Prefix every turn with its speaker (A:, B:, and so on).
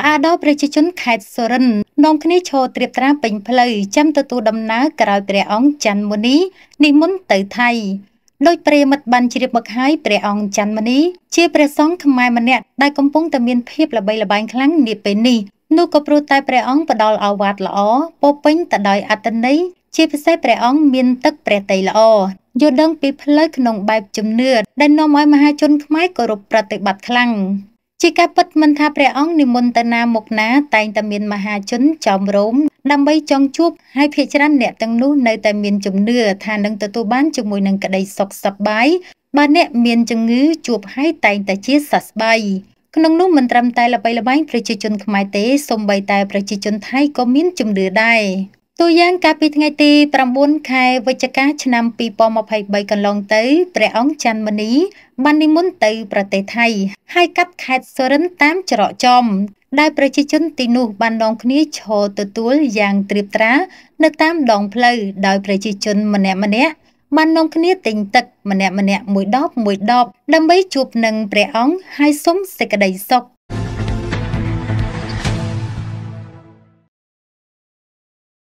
A: ផ្អាដល់ប្រជាជនខេត្តសុរិននាំគ្នាឈរត្រៀបត្រាពេញផ្លូវចាំទទួលដំណើរក្រោយព្រះអង្គច័ន្ទមុនីនិមន្តទៅថៃដោយព្រមិត្តបានជ្រាបមកហើយព្រះអង្គច័ន្ទមុនីជាព្រះសង្ឃខ្មែរម្នាក់ដែលកំពុងតែមានភាពល្បីល្បាញខ្លាំងនាពេលនេះនោះក៏ព្រោះតែព្រះអង្គផ្ដល់អាវាតល្អពោពេញទៅដោយអត្តន័យជាពិសេសព្រះអង្គមានទឹកព្រះតីល្អយល់ដឹងពីផ្លូវក្នុង បែប ជំនឿដែលនាំឲ្យមហាជនខ្មែរគោរពប្រតិបត្តិខ្លាំងជាការពិតមិនថាព្រះអង្គនិមន្តទៅណាមុខណាតែងតែមានមហាជនចោមរោមដើម្បីចង់ជួបហើយភាគច្រើនអ្នកទាំងនោះនៅតែមានជំនឿថានឹងទទួលបានជាមួយនឹងក្តីសុខសប្បាយបើអ្នកមានជំងឺជួបហើយតែងតែជាសះស្បើយក្នុងនោះមិនត្រឹមតែល្បីល្បាញប្រជាជនខ្មែរទេសូម្បីតែប្រជាជនថៃក៏មានជំនឿដែរទូយ៉ាងកាលពីថ្ងៃទី9ខែវិច្ឆិកាឆ្នាំ2023កន្លងទៅព្រះអង្គច័ន្ទមនីបាននិមន្តទៅប្រទេសថៃហើយកាត់ខេត្តសុរិនតាមច្រកចំដែលប្រជាជនទីនោះបានដងគ្នាឈរទទួលយ៉ាងត្រៀបត្រា នៅតាមដងផ្លូវដោយប្រជាជនម្នាក់ម្នាក់បាននាំគ្នាទិញទឹកម្នាក់ម្នាក់មួយដបមួយដប ដើម្បីជួបនឹងព្រះអង្គហើយសុំសេចក្តីសុខ